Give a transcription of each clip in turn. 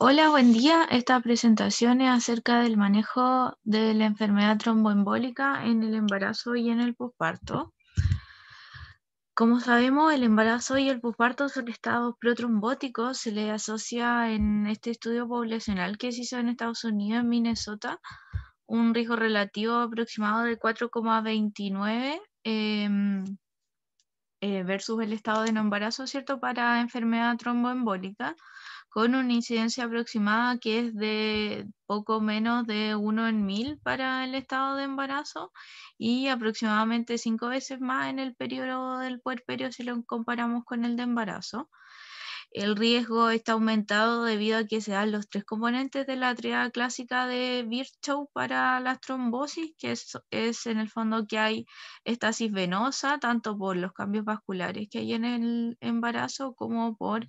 Hola, buen día. Esta presentación es acerca del manejo de la enfermedad tromboembólica en el embarazo y en el posparto. Como sabemos, el embarazo y el posparto son estados protrombóticos. Se le asocia en este estudio poblacional que se hizo en Estados Unidos, en Minnesota, un riesgo relativo aproximado de 4,29 em, eh, versus el estado de no embarazo, ¿cierto? Para enfermedad tromboembólica con una incidencia aproximada que es de poco menos de 1 en 1000 para el estado de embarazo y aproximadamente 5 veces más en el periodo del puerperio si lo comparamos con el de embarazo el riesgo está aumentado debido a que se dan los tres componentes de la triada clásica de Virchow para las trombosis, que es, en el fondo que hay estasis venosa, tanto por los cambios vasculares que hay en el embarazo como por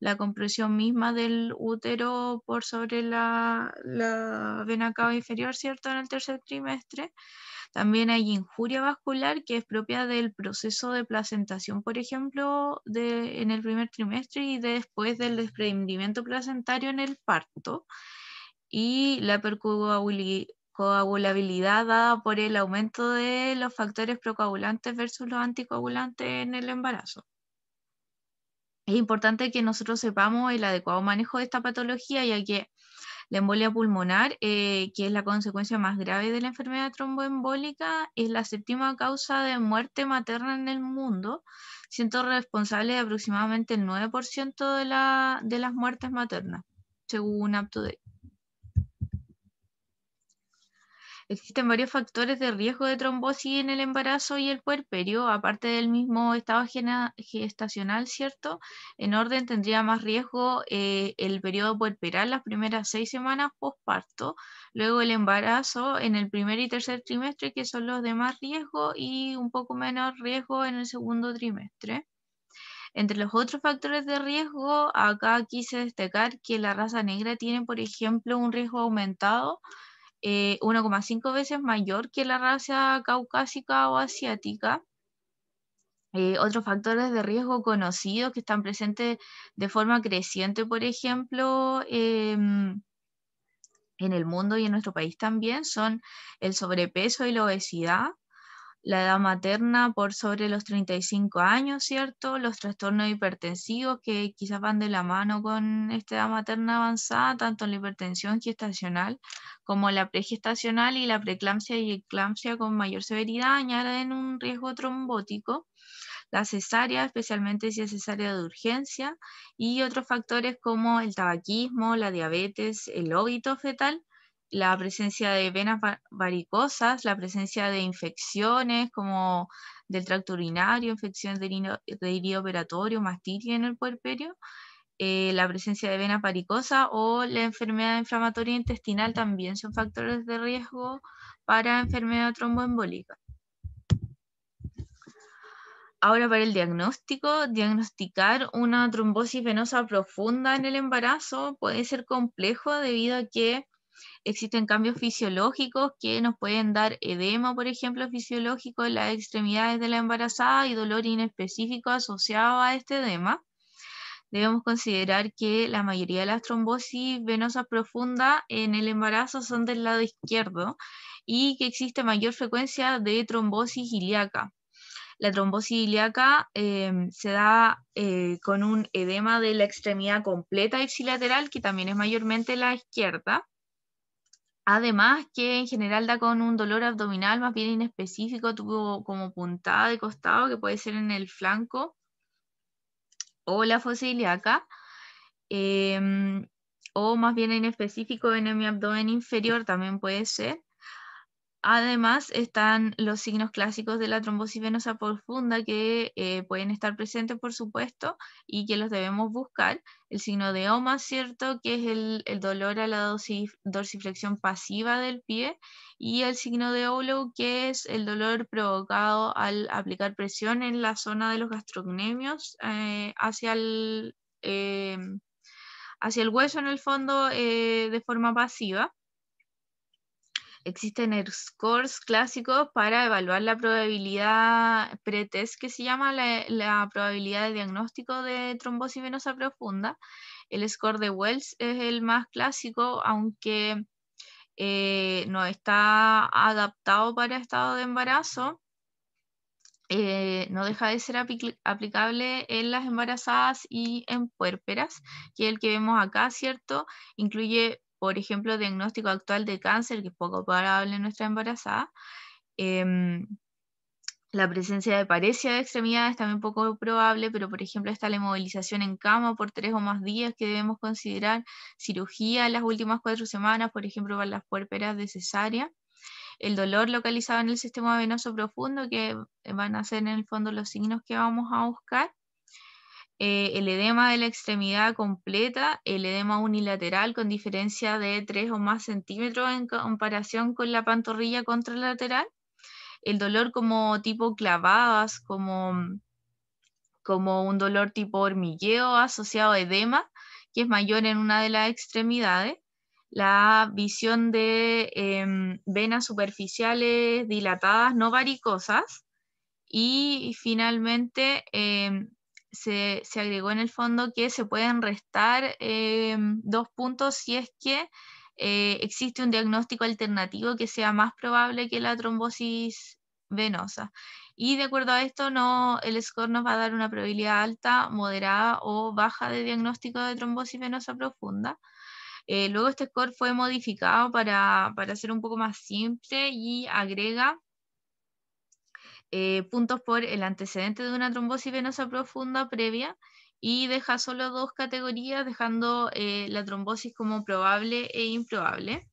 la compresión misma del útero por sobre la, la vena cava inferior, ¿cierto?, en el tercer trimestre también hay injuria vascular que es propia del proceso de placentación, por ejemplo, en el primer trimestre y después del desprendimiento placentario en el parto. Y la percoagulabilidad dada por el aumento de los factores procoagulantes versus los anticoagulantes en el embarazo. Es importante que nosotros sepamos el adecuado manejo de esta patología, ya que la embolia pulmonar, eh, que es la consecuencia más grave de la enfermedad tromboembólica, es la séptima causa de muerte materna en el mundo, siendo responsable de aproximadamente el 9% de, de las muertes maternas, según UpToDate. Existen varios factores de riesgo de trombosis en el embarazo y el puerperio, aparte del mismo estado gestacional, ¿cierto? En orden tendría más riesgo eh, el periodo puerperal, las primeras seis semanas postparto, luego el embarazo en el primer y tercer trimestre, que son los de más riesgo, y un poco menos riesgo en el segundo trimestre. Entre los otros factores de riesgo, acá quise destacar que la raza negra tiene, por ejemplo, un riesgo aumentado 1,5 eh, veces mayor que la raza caucásica o asiática. Eh, otros factores de riesgo conocidos que están presentes de forma creciente, por ejemplo, em, en el mundo y en nuestro país también, son el sobrepeso y la obesidad, la edad materna por sobre los 35 años, ¿cierto? Los trastornos hipertensivos que quizás van de la mano con esta edad materna avanzada, tanto en la hipertensión gestacional como la pregestacional y la preeclampsia y eclampsia con mayor severidad añaden un riesgo trombótico la cesárea, especialmente si es cesárea de urgencia, y otros factores como el tabaquismo, la diabetes, el óbito fetal, la presencia de venas varicosas, la presencia de infecciones como del tracto urinario, infecciones de herido operatorio, mastitis en el puerperio, eh, la presencia de venas varicosas o la enfermedad inflamatoria intestinal también son factores de riesgo para enfermedad tromboembólica. Ahora para el diagnóstico, diagnosticar una trombosis venosa profunda en el embarazo puede ser complejo debido a que Existen cambios fisiológicos que nos pueden dar edema, por ejemplo, fisiológico en las extremidades de la embarazada y dolor inespecífico asociado a este edema. Debemos considerar que la mayoría de las trombosis venosas profundas en el embarazo son del lado izquierdo y que existe mayor frecuencia de trombosis ilíaca. La trombosis ilíaca em, se da eh, con un edema de la extremidad completa ipsilateral, que también es mayormente la izquierda, Además que en general da con un dolor abdominal más bien inespecífico, tuvo como puntada de costado que puede ser en el flanco o la fosa em, o más bien en específico en mi abdomen inferior también puede ser. Además están los signos clásicos de la trombosis venosa profunda que eh, pueden estar presentes, por supuesto, y que los debemos buscar. El signo de OMA, ¿cierto? Que es el, dolor a la dorsiflexión pasiva del pie. Y el signo de OLO, que es el dolor provocado al aplicar presión en la zona de los gastrocnemios eh, hacia em, hacia el hueso en el fondo eh, de forma pasiva Existen scores clásicos para evaluar la probabilidad pretest, que se llama la, probabilidad de diagnóstico de trombosis venosa profunda. El score de Wells es el más clásico, aunque eh, no está adaptado para estado de embarazo. Eh, no deja de ser aplicable en las embarazadas y en puérperas, que el que vemos acá, ¿cierto? Incluye por ejemplo, diagnóstico actual de cáncer, que es poco probable en nuestra embarazada. Em, la presencia de parecia de extremidades también poco probable, pero por ejemplo está la inmovilización en cama por tres o más días que debemos considerar, cirugía en las últimas cuatro semanas, por ejemplo para las puerperas de cesárea, el dolor localizado en el sistema venoso profundo, que van a ser en el fondo los signos que vamos a buscar, eh, el edema de la extremidad completa, el edema unilateral con diferencia de 3 o más centímetros en comparación con la pantorrilla contralateral, el dolor como tipo clavadas, como, como un dolor tipo hormigueo asociado a edema, que es mayor en una de las extremidades, la visión de em, venas superficiales dilatadas, no varicosas, y finalmente em, se, agregó en el fondo que se pueden restar eh, dos puntos si es que eh, existe un diagnóstico alternativo que sea más probable que la trombosis venosa. Y de acuerdo a esto, no, el score nos va a dar una probabilidad alta, moderada o baja de diagnóstico de trombosis venosa profunda. Eh, luego este score fue modificado para ser un poco más simple y agrega eh, puntos por el antecedente de una trombosis venosa profunda previa y deja solo dos categorías, dejando eh, la trombosis como probable e improbable.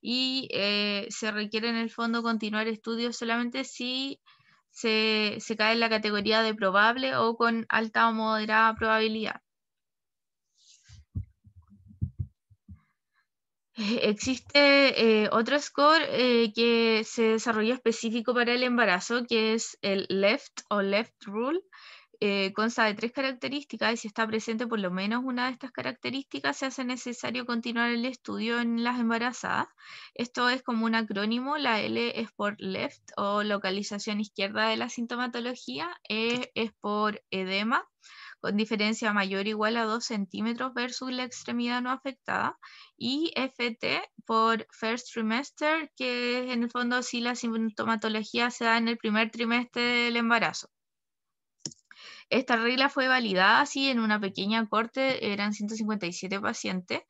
Y eh, se requiere en el fondo continuar estudios solamente si se cae en la categoría de probable o con alta o moderada probabilidad. Existe eh, otro score eh, que se desarrolló específico para el embarazo, que es el left o left rule. Eh, consta de tres características y si está presente por lo menos una de estas características, se hace necesario continuar el estudio en las embarazadas. Esto es como un acrónimo, la L es por left o localización izquierda de la sintomatología, E es por edema, con diferencia mayor o igual a 2 centímetros versus la extremidad no afectada, y FT por first trimester, que en el fondo si la sintomatología se da en el primer trimestre del embarazo. Esta regla fue validada sí, en una pequeña corte, eran 157 pacientes,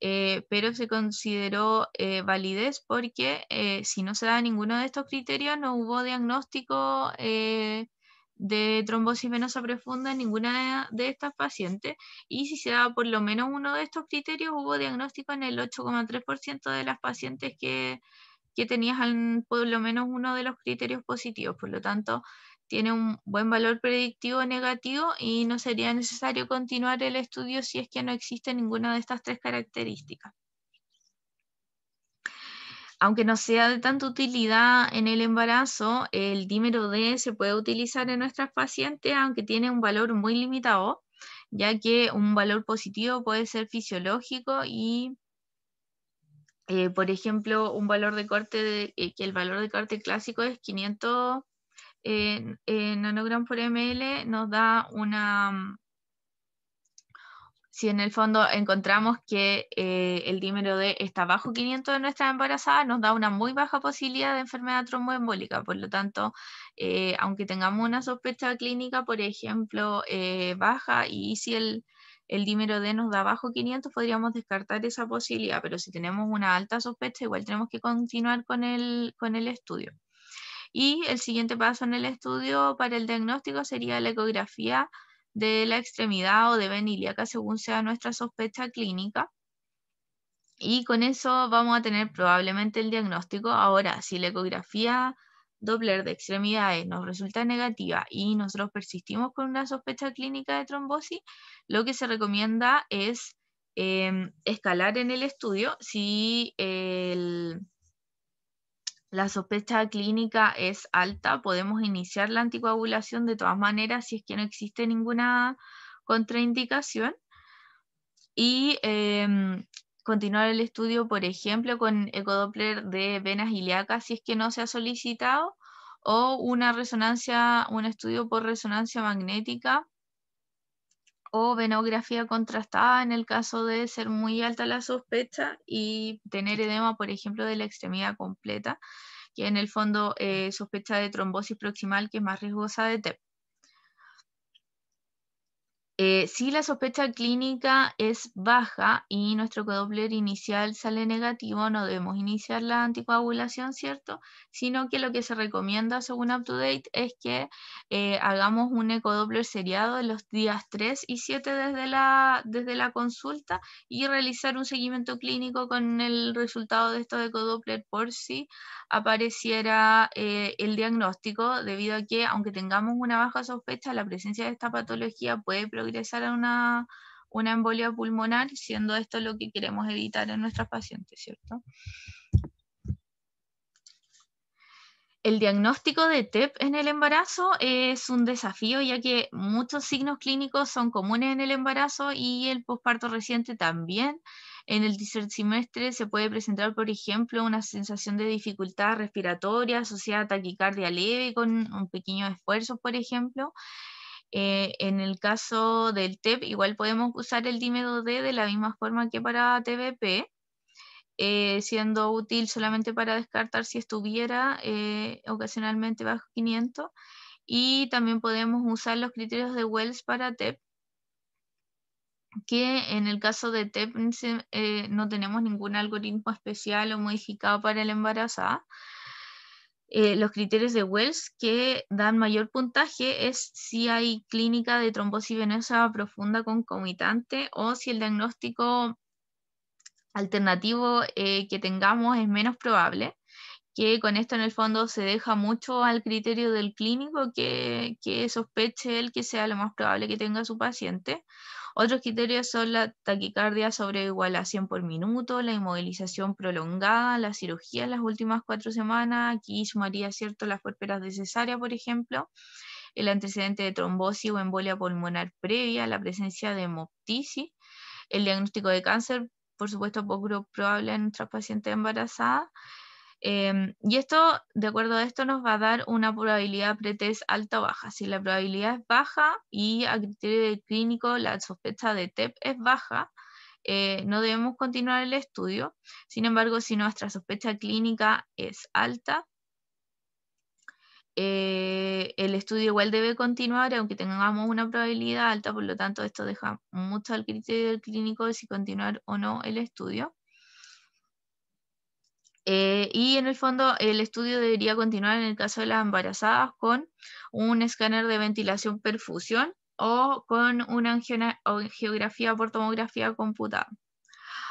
eh, pero se consideró eh, validez porque eh, si no se da ninguno de estos criterios no hubo diagnóstico de trombosis venosa profunda en ninguna de estas pacientes y si se daba por lo menos uno de estos criterios hubo diagnóstico en el 8,3% de las pacientes que, que por lo menos uno de los criterios positivos. Por lo tanto, tiene un buen valor predictivo negativo y no sería necesario continuar el estudio si es que no existe ninguna de estas tres características. Aunque no sea de tanta utilidad en el embarazo, el dímero D se puede utilizar en nuestras pacientes, aunque tiene un valor muy limitado, ya que un valor positivo puede ser fisiológico y, eh, por ejemplo, un valor de corte, de, eh, que el valor de corte clásico es 500 eh, eh por ml, nos da una si en el fondo encontramos que eh, el dímero D está bajo 500 de nuestra embarazada, nos da una muy baja posibilidad de enfermedad tromboembólica. Por lo tanto, eh, aunque tengamos una sospecha clínica, por ejemplo, eh, baja, y si el, el dímero D nos da bajo 500, podríamos descartar esa posibilidad. Pero si tenemos una alta sospecha, igual tenemos que continuar con el, con el estudio. Y el siguiente paso en el estudio para el diagnóstico sería la ecografía de la extremidad o de veniliaca según sea nuestra sospecha clínica. Y con eso vamos a tener probablemente el diagnóstico. Ahora, si la ecografía Doppler de extremidades nos resulta negativa y nosotros persistimos con una sospecha clínica de trombosis, lo que se recomienda es eh, escalar en el estudio si el la sospecha clínica es alta, podemos iniciar la anticoagulación de todas maneras si es que no existe ninguna contraindicación y em, continuar el estudio, por ejemplo, con ecodoppler de venas ilíacas si es que no se ha solicitado o una resonancia, un estudio por resonancia magnética o venografía contrastada en el caso de ser muy alta la sospecha y tener edema, por ejemplo, de la extremidad completa, que en el fondo eh, sospecha de trombosis proximal, que es más riesgosa de TEP. Eh, si la sospecha clínica es baja y nuestro ecodoppler inicial sale negativo, no debemos iniciar la anticoagulación, ¿cierto? Sino que lo que se recomienda según UpToDate es que eh, hagamos un ecodoppler seriado en los días 3 y 7 desde la, desde la consulta y realizar un seguimiento clínico con el resultado de estos ecodoppler por si apareciera eh, el diagnóstico, debido a que aunque tengamos una baja sospecha, la presencia de esta patología puede progresar ingresar a una, embolia pulmonar, siendo esto lo que queremos evitar en nuestras pacientes, ¿cierto? El diagnóstico de TEP en el embarazo es un desafío ya que muchos signos clínicos son comunes en el embarazo y el posparto reciente también. En el tercer trimestre se puede presentar, por ejemplo, una sensación de dificultad respiratoria asociada a taquicardia leve con un pequeño esfuerzo, por ejemplo. Eh, en el caso del TEP, igual podemos usar el dímedo D de la misma forma que para TBP, eh, siendo útil solamente para descartar si estuviera eh, ocasionalmente bajo 500. Y también podemos usar los criterios de Wells para TEP, que en el caso de TEP no tenemos ningún algoritmo especial o modificado para el embarazada, eh, los criterios de Wells que dan mayor puntaje es si hay clínica de trombosis venosa profunda concomitante o si el diagnóstico alternativo eh, que tengamos es menos probable, que con esto en el fondo se deja mucho al criterio del clínico que, que sospeche él que sea lo más probable que tenga su paciente otros criterios son la taquicardia sobre igualación a 100 por minuto, la inmovilización prolongada, la cirugía en las últimas cuatro semanas, aquí sumaría, ¿cierto?, las puérperas de cesárea, por ejemplo, el antecedente de trombosis o embolia pulmonar previa, la presencia de hemoptisis, el diagnóstico de cáncer, por supuesto, poco probable en nuestras pacientes embarazadas, Em, y esto, de acuerdo a esto, nos va a dar una probabilidad pretest alta o baja. Si la probabilidad es baja y a criterio del clínico la sospecha de TEP es baja, eh, no debemos continuar el estudio. Sin embargo, si nuestra sospecha clínica es alta, eh, el estudio igual debe continuar, aunque tengamos una probabilidad alta, por lo tanto esto deja mucho al criterio del clínico de si continuar o no el estudio. Eh, y en el fondo, el estudio debería continuar en el caso de las embarazadas con un escáner de ventilación perfusión o con una angiografía por tomografía computada.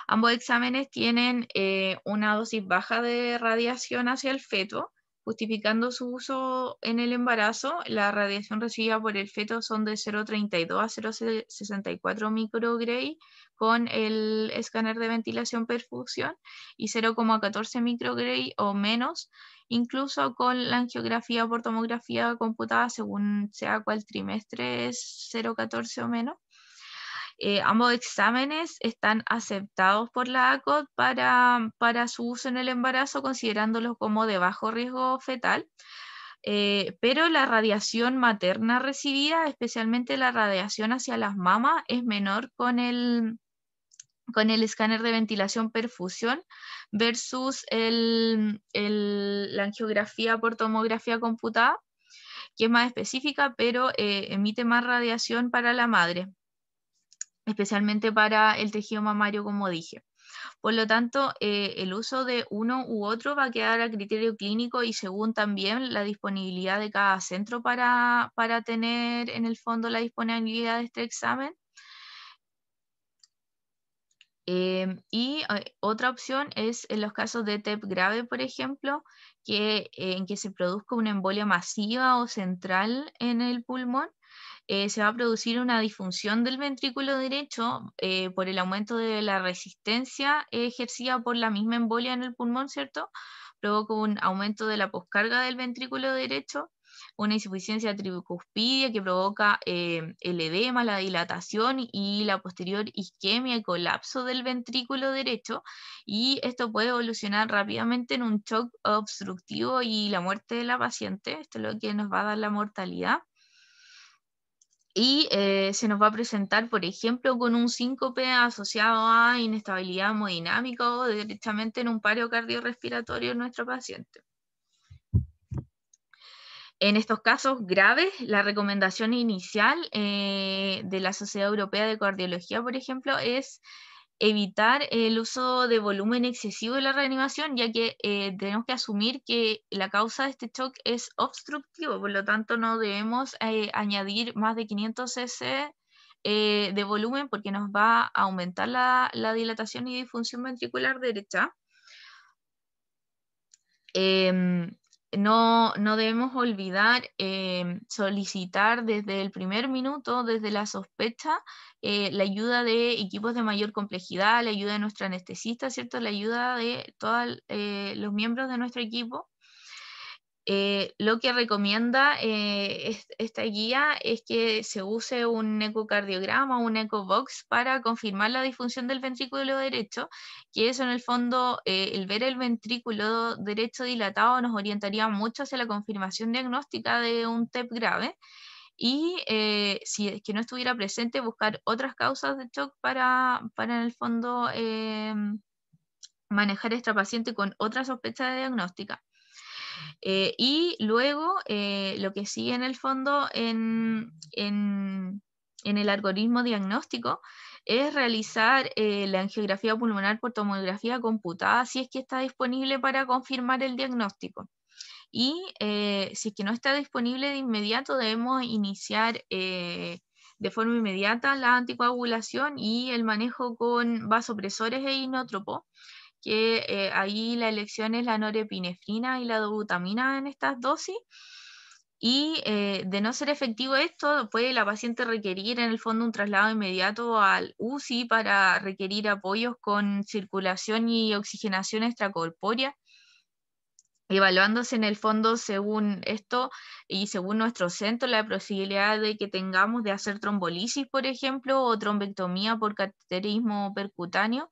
Ambos exámenes tienen eh, una dosis baja de radiación hacia el feto justificando su uso en el embarazo, la radiación recibida por el feto son de 0,32 a 0,64 microgray con el escáner de ventilación perfusión y 0,14 microgray o menos, incluso con la angiografía por tomografía computada según sea cual trimestre es 0,14 o menos. Eh, ambos exámenes están aceptados por la ACOT para, su uso en el embarazo, considerándolos como de bajo riesgo fetal. Eh, pero la radiación materna recibida, especialmente la radiación hacia las mamas, es menor con el, con el escáner de ventilación perfusión versus el, la angiografía por tomografía computada, que es más específica, pero eh, emite más radiación para la madre especialmente para el tejido mamario, como dije. Por lo tanto, eh, el uso de uno u otro va a quedar a criterio clínico y según también la disponibilidad de cada centro para, tener en el fondo la disponibilidad de este examen. Eh, y eh, otra opción es en los casos de TEP grave, por ejemplo, que, en que se produzca una embolia masiva o central en el pulmón, eh, se va a producir una disfunción del ventrículo derecho eh, por el aumento de la resistencia ejercida por la misma embolia en el pulmón, ¿cierto? Provoca un aumento de la poscarga del ventrículo derecho, una insuficiencia tricuspidia que provoca eh, el edema, la dilatación y la posterior isquemia y colapso del ventrículo derecho. Y esto puede evolucionar rápidamente en un shock obstructivo y la muerte de la paciente. Esto es lo que nos va a dar la mortalidad y eh, se nos va a presentar, por ejemplo, con un síncope asociado a inestabilidad hemodinámica o directamente en un paro cardiorrespiratorio en nuestro paciente. En estos casos graves, la recomendación inicial eh, de la Sociedad Europea de Cardiología, por ejemplo, es evitar el uso de volumen excesivo de la reanimación, ya que eh, tenemos que asumir que la causa de este shock es obstructivo, por lo tanto no debemos eh, añadir más de 500 cc eh, de volumen porque nos va a aumentar la, dilatación y disfunción ventricular derecha. Em, no, no debemos olvidar em, solicitar desde el primer minuto, desde la sospecha, eh, la ayuda de equipos de mayor complejidad, la ayuda de nuestro anestesista, ¿cierto? La ayuda de todos eh, los miembros de nuestro equipo eh, lo que recomienda eh, esta guía es que se use un ecocardiograma, un ecobox para confirmar la disfunción del ventrículo derecho, que eso en el fondo, eh, el ver el ventrículo derecho dilatado nos orientaría mucho hacia la confirmación diagnóstica de un TEP grave y si es que no estuviera presente, buscar otras causas de shock para, en el fondo manejar a esta paciente con otra sospecha de diagnóstica. Eh, y luego eh, lo que sigue en el fondo en, el algoritmo diagnóstico es realizar eh, la angiografía pulmonar por tomografía computada si es que está disponible para confirmar el diagnóstico. Y si es que no está disponible de inmediato debemos iniciar de forma inmediata la anticoagulación y el manejo con vasopresores e inótropo que eh, ahí la elección es la norepinefrina y la dobutamina en estas dosis. Y eh, de no ser efectivo esto, puede la paciente requerir en el fondo un traslado inmediato al UCI para requerir apoyos con circulación y oxigenación extracorpórea, evaluándose en el fondo según esto y según nuestro centro la posibilidad de que tengamos de hacer trombolisis, por ejemplo, o trombectomía por cateterismo percutáneo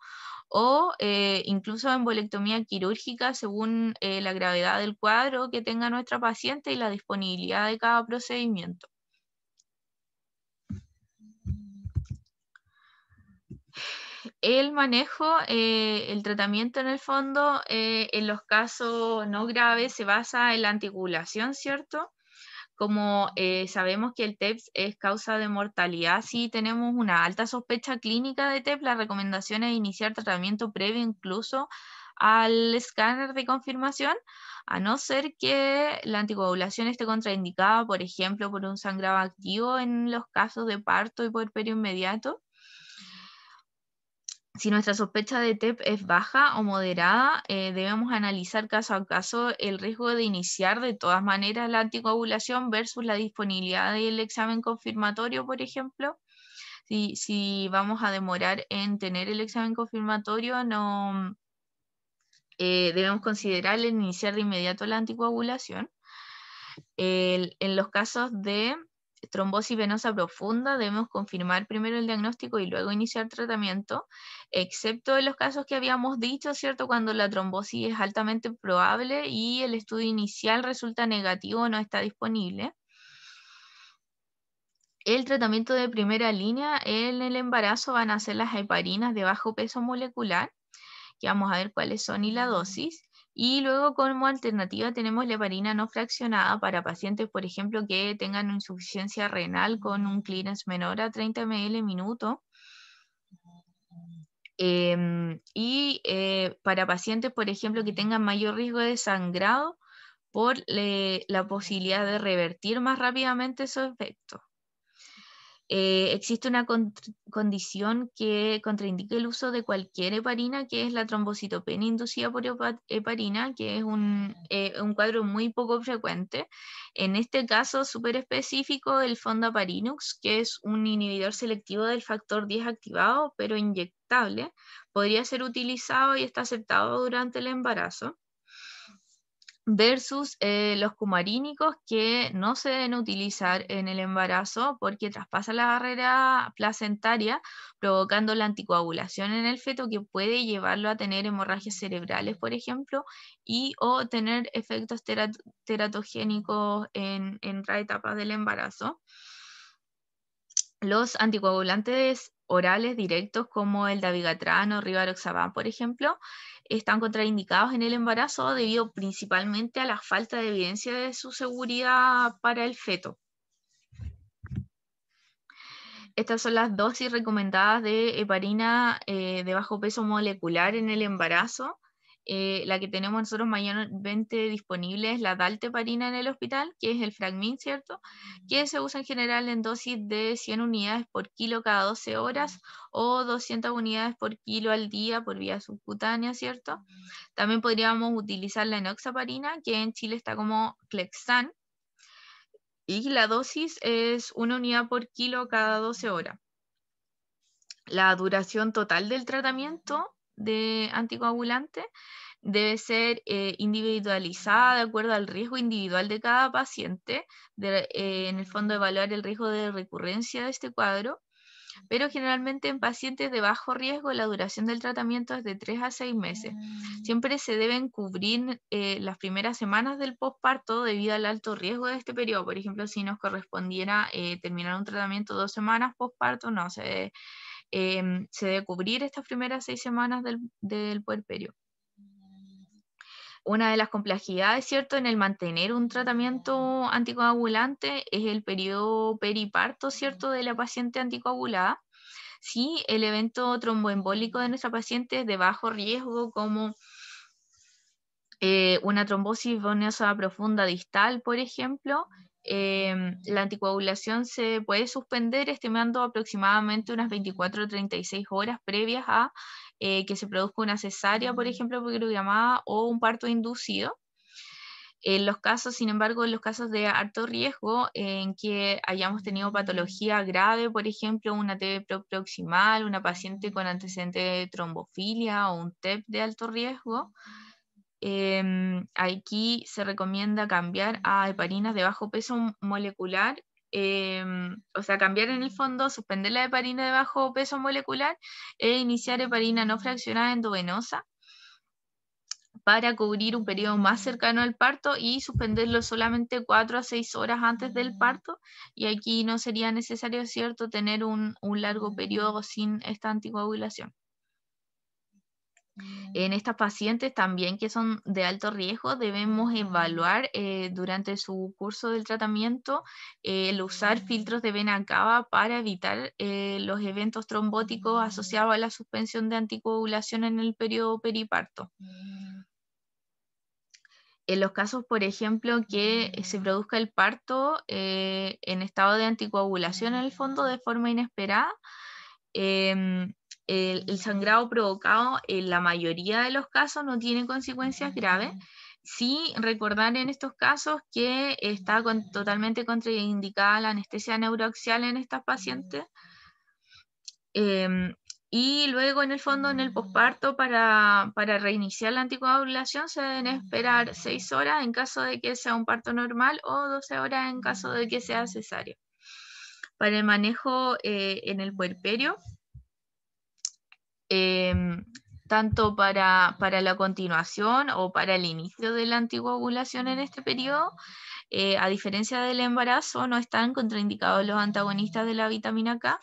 o eh, incluso incluso bolectomía quirúrgica según eh, la gravedad del cuadro que tenga nuestra paciente y la disponibilidad de cada procedimiento. El manejo, eh, el tratamiento en el fondo, en los casos no graves se basa en la anticoagulación, ¿cierto? como eh, sabemos que el TEPS es causa de mortalidad, si tenemos una alta sospecha clínica de TEPS, la recomendación es iniciar tratamiento previo incluso al escáner de confirmación, a no ser que la anticoagulación esté contraindicada, por ejemplo, por un sangrado activo en los casos de parto y por puerperio inmediato. Si nuestra sospecha de TEP es baja o moderada, eh, debemos analizar caso a caso el riesgo de iniciar de todas maneras la anticoagulación versus la disponibilidad del examen confirmatorio, por ejemplo. Si, vamos a demorar en tener el examen confirmatorio, no eh, debemos considerar el iniciar de inmediato la anticoagulación. en los casos de trombosis venosa profunda, debemos confirmar primero el diagnóstico y luego iniciar tratamiento, excepto en los casos que habíamos dicho, ¿cierto? Cuando la trombosis es altamente probable y el estudio inicial resulta negativo o no está disponible. El tratamiento de primera línea en el embarazo van a ser las heparinas de bajo peso molecular, que vamos a ver cuáles son y la dosis. Y luego como alternativa tenemos la heparina no fraccionada para pacientes, por ejemplo, que tengan insuficiencia renal con un clearance menor a 30 ml minuto. Em, y eh, para pacientes, por ejemplo, que tengan mayor riesgo de sangrado por eh, la posibilidad de revertir más rápidamente esos efectos. Eh, existe una condición que contraindique el uso de cualquier heparina, que es la trombocitopenia inducida por heparina, que es un, eh, un cuadro muy poco frecuente. En este caso súper específico, el fondaparinux, que es un inhibidor selectivo del factor 10 activado, pero inyectable, podría ser utilizado y está aceptado durante el embarazo versus eh, los cumarínicos que no se deben utilizar en el embarazo porque traspasan la barrera placentaria provocando la anticoagulación en el feto que puede llevarlo a tener hemorragias cerebrales, por ejemplo, y o tener efectos teratogénicos en, en otras etapas del embarazo. Los anticoagulantes orales directos como el dabigatran o rivaroxaban, por ejemplo, están contraindicados en el embarazo debido principalmente a la falta de evidencia de su seguridad para el feto. Estas son las dosis recomendadas de heparina eh, de bajo peso molecular en el embarazo. Eh, la que tenemos nosotros mayormente disponible es la dalteparina en el hospital, que es el Fragmin, ¿cierto? Que se usa en general en dosis de 100 unidades por kilo cada 12 horas o 200 unidades por kilo al día por vía subcutánea, ¿cierto? También podríamos utilizar la enoxaparina, que en Chile está como Clexan, y la dosis es una unidad por kilo cada 12 horas. La duración total del tratamiento de anticoagulante debe ser eh, individualizada de acuerdo al riesgo individual de cada paciente, eh, en el fondo evaluar el riesgo de recurrencia de este cuadro, pero generalmente en pacientes de bajo riesgo la duración del tratamiento es de 3 a 6 meses. Mm. Siempre se deben cubrir eh, las primeras semanas del posparto debido al alto riesgo de este periodo. Por ejemplo, si nos correspondiera terminar un tratamiento dos semanas posparto, no se debe Em, se debe cubrir estas primeras seis semanas del, del puerperio. Una de las complejidades, ¿cierto?, en el mantener un tratamiento anticoagulante es el periodo periparto, ¿cierto?, de la paciente anticoagulada. Si el evento tromboembólico de nuestra paciente es de bajo riesgo, como eh, una trombosis venosa profunda distal, por ejemplo, Em, la anticoagulación se puede suspender estimando aproximadamente unas 24 o 36 horas previas a eh, que se produzca una cesárea, por mm. ejemplo, o un parto inducido. En los casos, sin embargo, en los casos de alto riesgo, en que hayamos tenido mm. patología grave, por ejemplo, una TB proximal, una paciente con antecedente de trombofilia o un TEP de alto riesgo, Em, aquí se recomienda cambiar a heparinas de bajo peso molecular, em, o sea, cambiar en el fondo, suspender la heparina de bajo peso molecular e iniciar heparina no fraccionada endovenosa para cubrir un periodo más cercano al parto y suspenderlo solamente 4 a 6 horas antes del parto. Y aquí no sería necesario, ¿cierto?, tener un, un largo periodo sin esta anticoagulación. Mm. En estas pacientes también que son de alto riesgo, debemos mm. evaluar eh, durante su curso del tratamiento eh, el usar mm. filtros de vena cava para evitar eh, los eventos trombóticos asociados a la suspensión de anticoagulación en el periodo periparto. En los casos, por ejemplo, que se produzca el parto en estado de anticoagulación en el fondo de forma inesperada, em, el, sangrado provocado en la mayoría de los casos no tiene consecuencias graves. Sí, recordar en estos casos que está totalmente contraindicada la anestesia neuroaxial en estas pacientes. Em, y luego, en el fondo, en el posparto, para, para, reiniciar la anticoagulación, se deben esperar 6 horas en caso de que sea un parto normal o 12 horas en caso de que sea cesárea. Para el manejo eh, en el puerperio, Em, tanto para, la continuación o para el inicio de la anticoagulación en este periodo. Eh, a diferencia del embarazo, no están contraindicados los antagonistas de la vitamina K,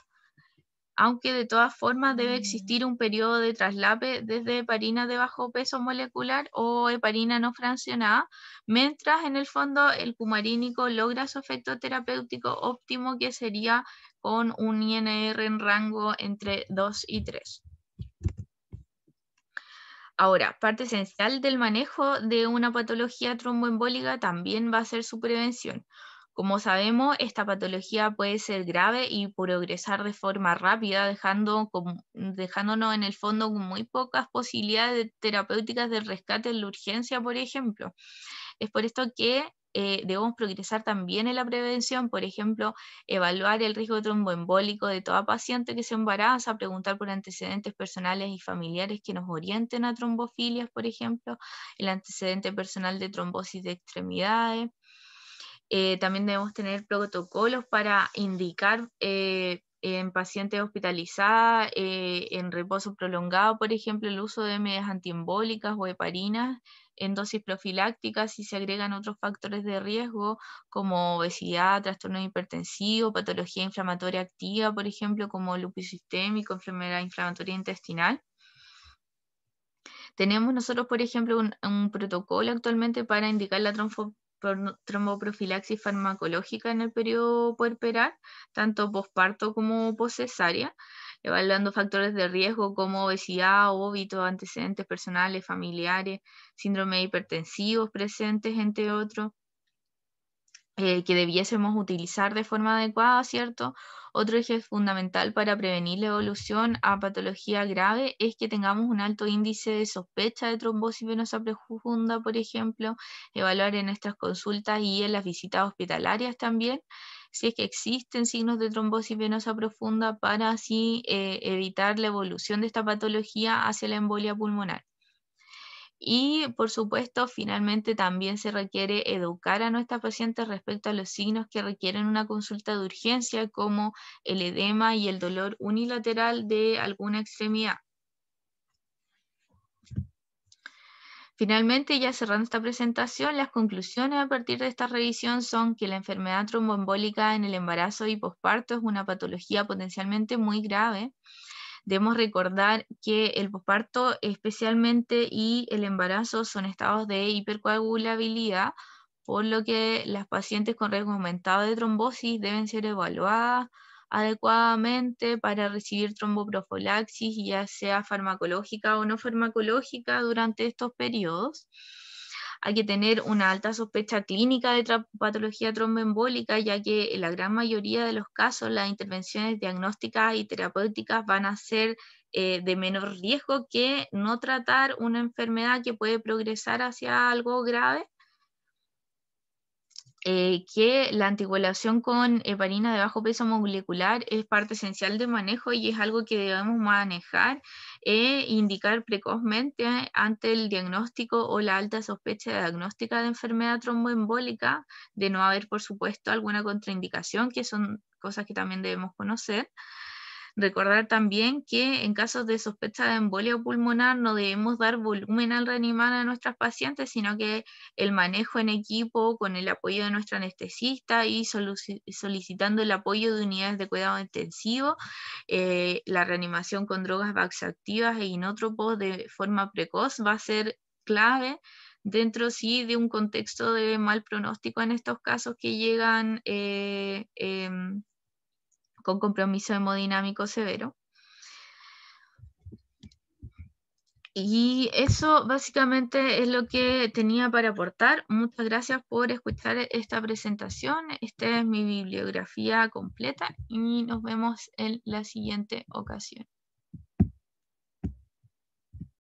aunque de todas formas debe existir un periodo de traslape desde heparina de bajo peso molecular o heparina no fraccionada, mientras en el fondo el cumarínico logra su efecto terapéutico óptimo que sería con un INR en rango entre 2 y 3. Ahora, parte esencial del manejo de una patología tromboembólica también va a ser su prevención. Como sabemos, esta patología puede ser grave y progresar de forma rápida, dejándonos en el fondo con muy pocas posibilidades terapéuticas de rescate en la urgencia, por ejemplo. Es por esto que eh, debemos progresar también en la prevención, por ejemplo, evaluar el riesgo tromboembólico de toda paciente que se embaraza, preguntar por antecedentes personales y familiares que nos orienten a trombofilias, por ejemplo, el antecedente personal de trombosis de extremidades. Eh, también debemos tener protocolos para indicar eh, en pacientes hospitalizadas, eh, en reposo prolongado, por ejemplo, el uso de medias antiembólicas o heparinas, en dosis profilácticas si se agregan otros factores de riesgo como obesidad, trastorno hipertensivo, patología inflamatoria activa, por ejemplo, como lupus sistémico, enfermedad inflamatoria intestinal. Tenemos nosotros, por ejemplo, un, protocolo actualmente para indicar la tromboprofilaxis farmacológica en el periodo puerperal, tanto posparto como poscesaria evaluando factores de riesgo como obesidad, óbito, antecedentes personales, familiares, síndrome hipertensivos presentes, entre otros eh, que debiésemos utilizar de forma adecuada, ¿cierto? Otro eje fundamental para prevenir la evolución a patología grave es que tengamos un alto índice de sospecha de trombosis venosa profunda, por ejemplo, evaluar en nuestras consultas y en las visitas hospitalarias también si es que existen signos de trombosis venosa profunda para así eh, evitar la evolución de esta patología hacia la embolia pulmonar. Y por supuesto, finalmente también se requiere educar a nuestra paciente respecto a los signos que requieren una consulta de urgencia, como el edema y el dolor unilateral de alguna extremidad. Finalmente, ya cerrando esta presentación, las conclusiones a partir de esta revisión son que la enfermedad tromboembólica en el embarazo y posparto es una patología potencialmente muy grave, Debemos recordar que el posparto especialmente y el embarazo son estados de hipercoagulabilidad, por lo que las pacientes con riesgo aumentado de trombosis deben ser evaluadas adecuadamente para recibir tromboprofolaxis, ya sea farmacológica o no farmacológica, durante estos periodos hay que tener una alta sospecha clínica de patología tromboembólica, ya que en la gran mayoría de los casos las intervenciones diagnósticas y terapéuticas van a ser eh, de menor riesgo que no tratar una enfermedad que puede progresar hacia algo grave. Eh, que la anticoagulación con heparina de bajo peso molecular es parte esencial de manejo y es algo que debemos manejar e indicar precozmente ante el diagnóstico o la alta sospecha de diagnóstica de enfermedad tromboembólica, de no haber, por supuesto, alguna contraindicación, que son cosas que también debemos conocer. Recordar también que en casos de sospecha de embolia pulmonar no debemos dar volumen al reanimar a nuestras pacientes, sino que el manejo en equipo con el apoyo de nuestro anestesista y solicitando el apoyo de unidades de cuidado intensivo, eh, la reanimación con drogas vaxactivas e inótropos de forma precoz va a ser clave dentro sí de un contexto de mal pronóstico en estos casos que llegan eh, em, con compromiso hemodinámico severo. Y eso básicamente es lo que tenía para aportar. Muchas gracias por escuchar esta presentación. Esta es mi bibliografía completa y nos vemos en la siguiente ocasión.